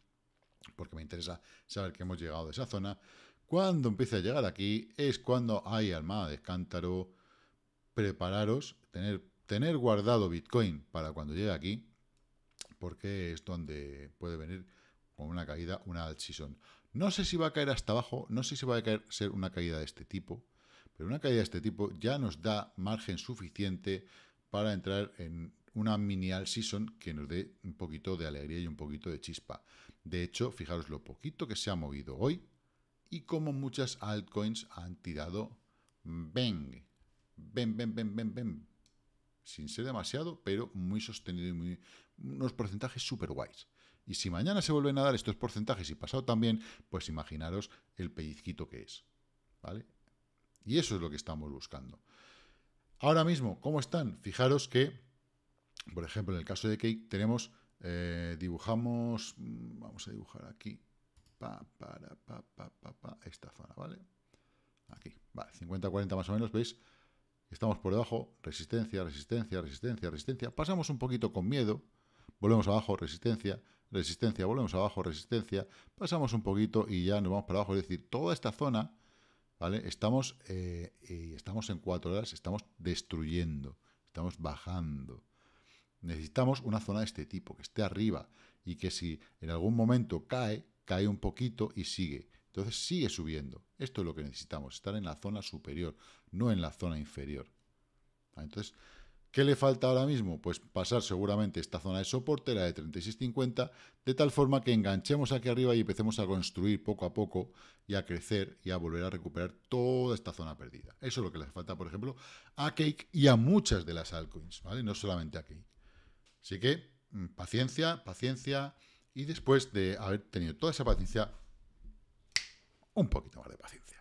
porque me interesa saber que hemos llegado de esa zona. Cuando empiece a llegar aquí es cuando hay alma de cántaro. Prepararos, tener, tener guardado Bitcoin para cuando llegue aquí, porque es donde puede venir con una caída, una alt season. No sé si va a caer hasta abajo, no sé si va a caer, ser una caída de este tipo, pero una caída de este tipo ya nos da margen suficiente para entrar en una mini all season que nos dé un poquito de alegría y un poquito de chispa. De hecho, fijaros lo poquito que se ha movido hoy y cómo muchas altcoins han tirado ven, ven, ven, ven, ven. Sin ser demasiado, pero muy sostenido y muy unos porcentajes súper guays. Y si mañana se vuelven a dar estos porcentajes y pasado también, pues imaginaros el pellizquito que es. ¿Vale? Y eso es lo que estamos buscando. Ahora mismo, ¿cómo están? Fijaros que, por ejemplo, en el caso de Cake tenemos, eh, dibujamos, mm, vamos a dibujar aquí, pa, esta zona, ¿vale? Aquí, vale, 50-40 más o menos, ¿veis? Estamos por debajo, resistencia, resistencia, resistencia, resistencia. Pasamos un poquito con miedo, volvemos abajo, resistencia, resistencia, volvemos abajo, resistencia, pasamos un poquito y ya nos vamos para abajo. Es decir, toda esta zona, ¿vale? Estamos, eh, y estamos en cuatro horas, estamos destruyendo, estamos bajando. Necesitamos una zona de este tipo, que esté arriba y que si en algún momento cae, cae un poquito y sigue. Entonces sigue subiendo. Esto es lo que necesitamos, estar en la zona superior, no en la zona inferior. Ah, entonces, ¿Qué le falta ahora mismo? Pues pasar seguramente esta zona de soporte, la de 36.50, de tal forma que enganchemos aquí arriba y empecemos a construir poco a poco y a crecer y a volver a recuperar toda esta zona perdida. Eso es lo que le falta, por ejemplo, a Cake y a muchas de las altcoins, ¿vale? No solamente a Cake. Así que mm, paciencia, paciencia y después de haber tenido toda esa paciencia, un poquito más de paciencia.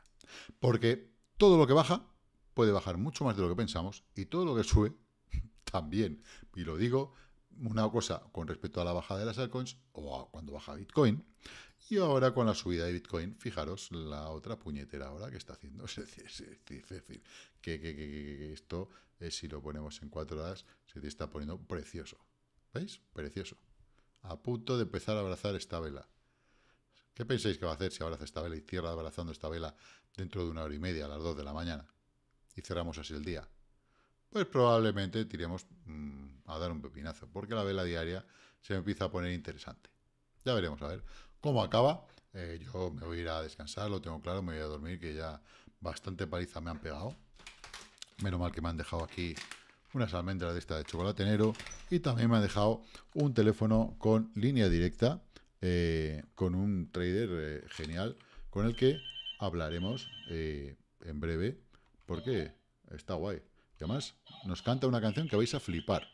Porque todo lo que baja puede bajar mucho más de lo que pensamos y todo lo que sube también. Y lo digo una cosa con respecto a la bajada de las altcoins o cuando baja Bitcoin. Y ahora con la subida de Bitcoin, fijaros la otra puñetera ahora que está haciendo. Es decir, que, esto, es si lo ponemos en cuatro horas, se te está poniendo precioso. ¿Veis? Precioso. A punto de empezar a abrazar esta vela. ¿Qué pensáis que va a hacer si abraza esta vela y cierra abrazando esta vela dentro de una hora y media, a las dos de la mañana? Y cerramos así el día pues probablemente tiremos mm, a dar un pepinazo, porque la vela diaria se me empieza a poner interesante. Ya veremos, a ver cómo acaba. Eh, yo me voy a ir a descansar, lo tengo claro, me voy a dormir, que ya bastante paliza me han pegado. Menos mal que me han dejado aquí unas almendras de esta de chocolatenero y también me han dejado un teléfono con línea directa eh, con un trader eh, genial con el que hablaremos en breve porque está guay nos canta una canción que vais a flipar.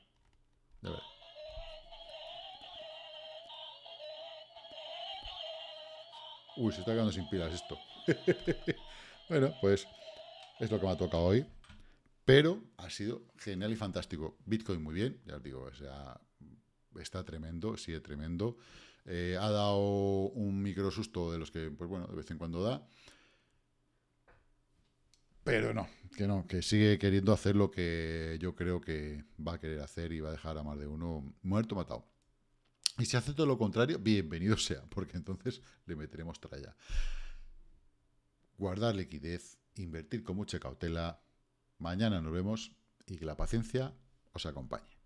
Uy, se está quedando sin pilas esto. bueno, pues es lo que me ha tocado hoy. Pero ha sido genial y fantástico. Bitcoin muy bien, ya os digo, o sea, está tremendo, sigue tremendo. Eh, ha dado un micro susto de los que, pues bueno, de vez en cuando da. Pero no, que no, que sigue queriendo hacer lo que yo creo que va a querer hacer y va a dejar a más de uno muerto, matado. Y si hace todo lo contrario, bienvenido sea, porque entonces le meteremos tralla. Guardar liquidez, invertir con mucha cautela. Mañana nos vemos y que la paciencia os acompañe.